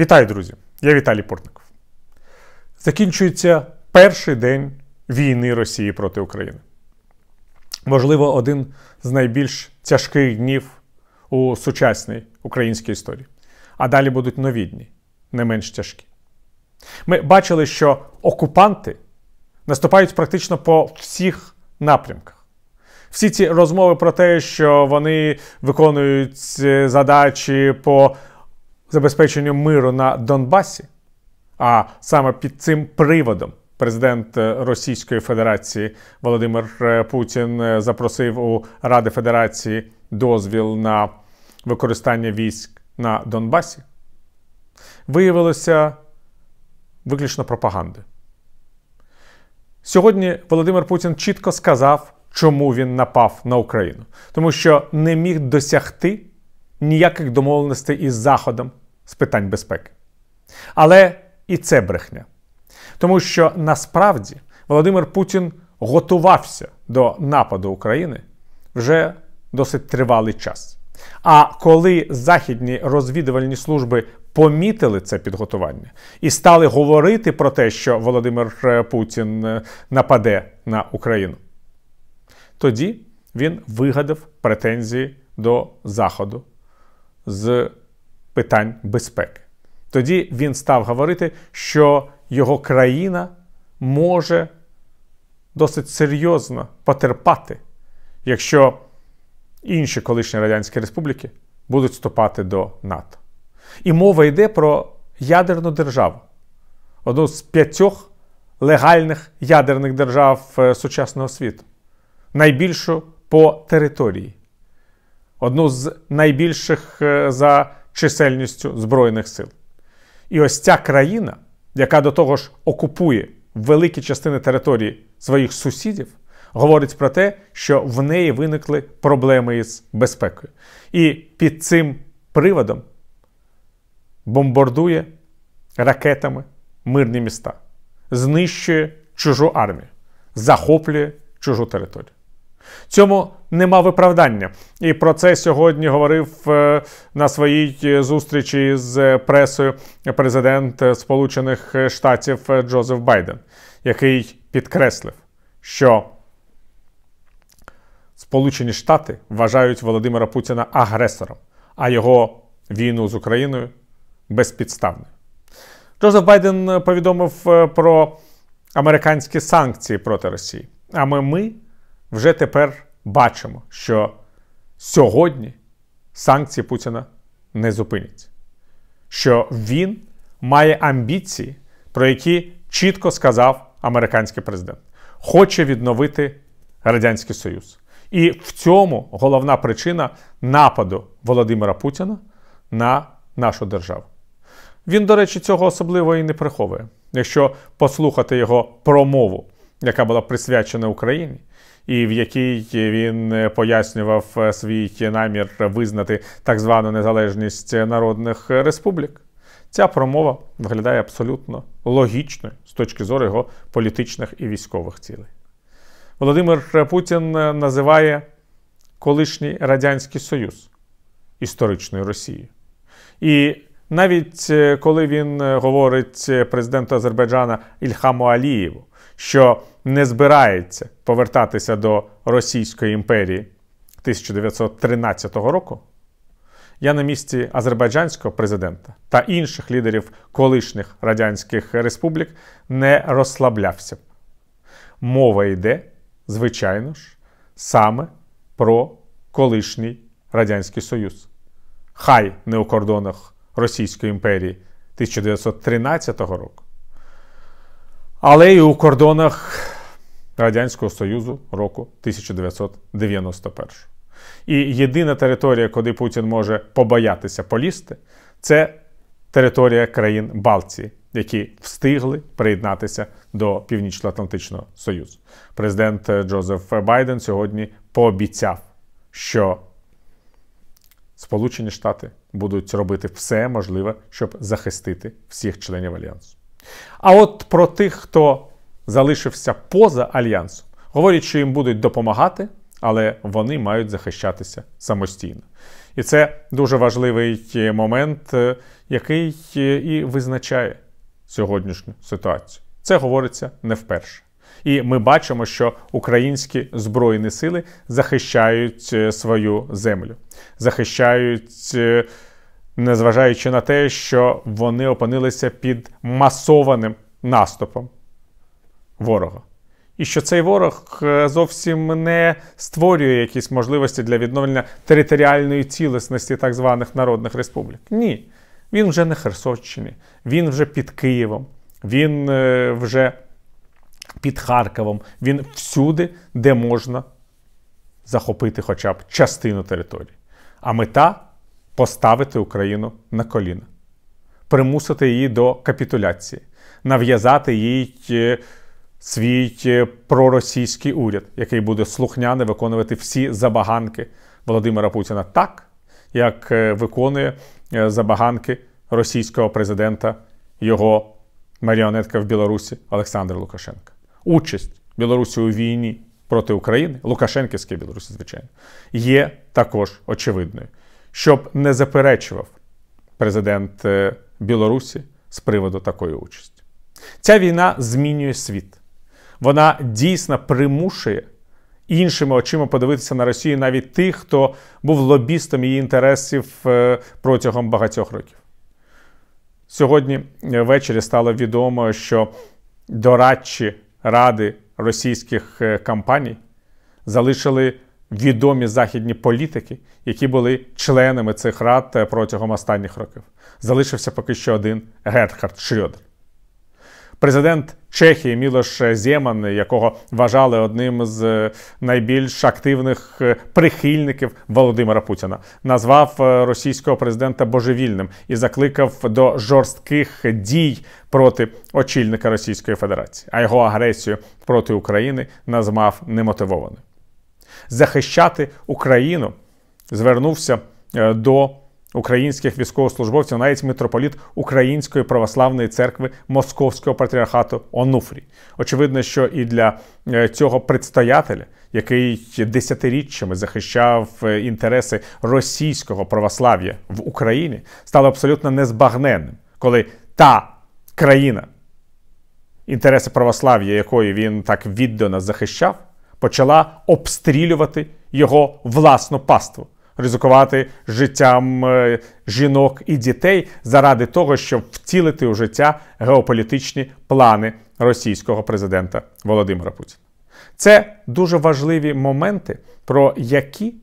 Вітаю, друзі! Я Віталій Портников. Закінчується перший день війни Росії проти України. Можливо, один з найбільш тяжких днів у сучасній українській історії. А далі будуть нові дні, не менш тяжкі. Ми бачили, що окупанти наступають практично по всіх напрямках. Всі ці розмови про те, що вони виконують е, задачі по забезпеченню миру на Донбасі, а саме під цим приводом. Президент е, Російської Федерації Володимир е, Путін е, запросив у Ради Федерації дозвіл на використання військ на Донбасі, виявилося виключно пропаганди. Сьогодні Володимир Путін чітко сказав, чому він напав на Україну, тому що не міг досягти ніяких домовленостей із Заходом з питань безпеки. Але і це брехня. Тому що насправді Володимир Путін готувався до нападу України вже досить тривалий час. А коли західні розвідувальні служби помітили це підготування і стали говорити про те, що Володимир е, Путін е, нападе на Україну, тоді він вигадав претензії до Заходу з питань безпеки. Тоді він став говорити, що його країна може досить серйозно потерпати, якщо інші колишні радянські республіки будуть вступати до НАТО. І мова йде про ядерну державу, одну з п'ятьох легальних ядерних держав е, сучасного світу, найбільшу по території, одну з найбільших е, за чисельністю Збройних сил. І ось ця країна, яка до того ж окупує великі частини території своїх сусідів, говорить про те, що в неї виникли проблеми із безпекою. І під цим приводом бомбардує ракетами мирні міста, знищує чужу армію, захоплює чужу територію. Цьому нема виправдання, і про це сьогодні говорив е, на своїй е, зустрічі з е, пресою президент Сполучених Штатів Джозеф Байден, який підкреслив, що Сполучені Штати вважають Володимира Путіна агресором, а його війну з Україною безпідставною. Джозеф Байден повідомив про американські санкції проти Росії. А ми, ми вже тепер бачимо, що сьогодні санкції Путіна не зупиняться, що він має амбіції, про які чітко сказав американський президент, хоче відновити Радянський Союз. І в цьому головна причина нападу Володимира Путіна на нашу державу. Він, до речі, цього особливо і не приховує. Якщо послухати його промову, яка була присвячена Україні, і в якій він е, пояснював е, свій намір визнати так звану незалежність народних республік. Ця промова виглядає абсолютно логічною з точки зору його політичних і військових цілей. Володимир Путін називає колишній Радянський Союз історичною Росією. І навіть е, коли він говорить президенту Азербайджана Ільхаму Алієву що не збирається повертатися до Російської імперії 1913 року, я на місці азербайджанського президента та інших лідерів колишніх радянських республік не розслаблявся. Мова йде, звичайно ж, саме про колишній Радянський Союз. Хай не у кордонах Російської імперії 1913 року але й у кордонах Радянського Союзу року 1991. І єдина територія, куди Путін може побоятися полізти, це територія країн Балтії, які встигли приєднатися до Північно-Атлантичного Союзу. Президент е, Джозеф Байден сьогодні пообіцяв, що Сполучені Штати будуть робити все можливе, щоб захистити всіх членів альянсу. А от про тих, хто залишився поза альянсом, говорять, що їм будуть допомагати, але вони мають захищатися самостійно. І це дуже важливий е, момент, е, який е, і визначає сьогоднішню ситуацію. Це говориться не вперше. І ми бачимо, що українські збройні сили захищають свою землю, захищають незважаючи на те, що вони опинилися під масованим наступом ворога. І що цей ворог е, зовсім не створює якісь можливості для відновлення територіальної цілісності так званих народних республік. Ні. Він вже на Херсонщині, він вже під Києвом, він е, вже під Харковом, він всюди, де можна захопити хоча б частину території. А мета поставити Україну на коліна, примусити її до капітуляції, нав'язати їй е, свій е, проросійський уряд, який буде слухняне виконувати всі забаганки Володимира Путіна так, як е, виконує забаганки російського президента його маріонетка в Білорусі Олександра Лукашенка. Участь Білорусі у війні проти України, Лукашенківській Білорусі, звичайно, є також очевидною щоб не заперечував президент е, Білорусі з приводу такої участі. Ця війна змінює світ. Вона дійсно примушує іншими очима подивитися на Росію навіть тих, хто був лобістом її інтересів е, протягом багатьох років. Сьогодні е, ввечері стало відомо, що дорадчі ради російських компаній залишили відомі західні політики, які були членами цих рад е, протягом останніх років. Залишився поки що один Герхард Шрьодер. Президент Чехії Мілош Зєман, якого вважали одним з е, найбільш активних е, прихильників Володимира Путіна, назвав російського президента божевільним і закликав до жорстких дій проти очільника Російської Федерації, а його агресію проти України назвав немотивованою захищати Україну. Звернувся е, до українських військовослужбовців, навіть митрополіт Української православної церкви Московського патріархату Онуфрій. Очевидно, що і для е, цього предстоятеля, який десятиріччями захищав е, інтереси російського православ'я в Україні, стало абсолютно незбагненним, коли та країна, інтереси православ'я, якої він так віддано захищав почала обстрілювати його власну паству, ризикувати життям е, жінок і дітей заради того, щоб втілити у життя геополітичні плани російського президента Володимира Путіна. Це дуже важливі моменти, про які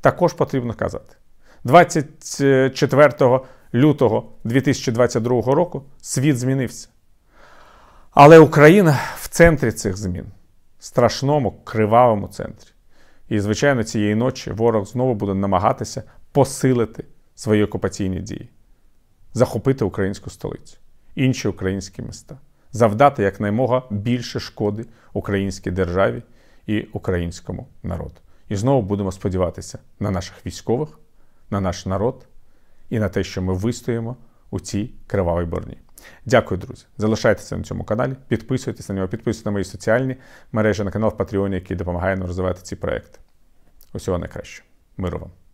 також потрібно казати. 24 лютого 2022 року світ змінився. Але Україна в центрі цих змін страшному, кривавому центрі. І, звичайно, цієї ночі ворог знову буде намагатися посилити свої окупаційні дії, захопити українську столицю, інші українські міста, завдати якнаймога більше шкоди українській державі і українському народу. І знову будемо сподіватися на наших військових, на наш народ і на те, що ми вистоїмо у цій кривавій борні. Дякую, друзі. Залишайтеся на цьому каналі, підписуйтесь на нього, підписуйтесь на мої соціальні мережі, на канал в Патреоні, який допомагає нам розвивати ці проекти. Усього найкращого. Миру вам!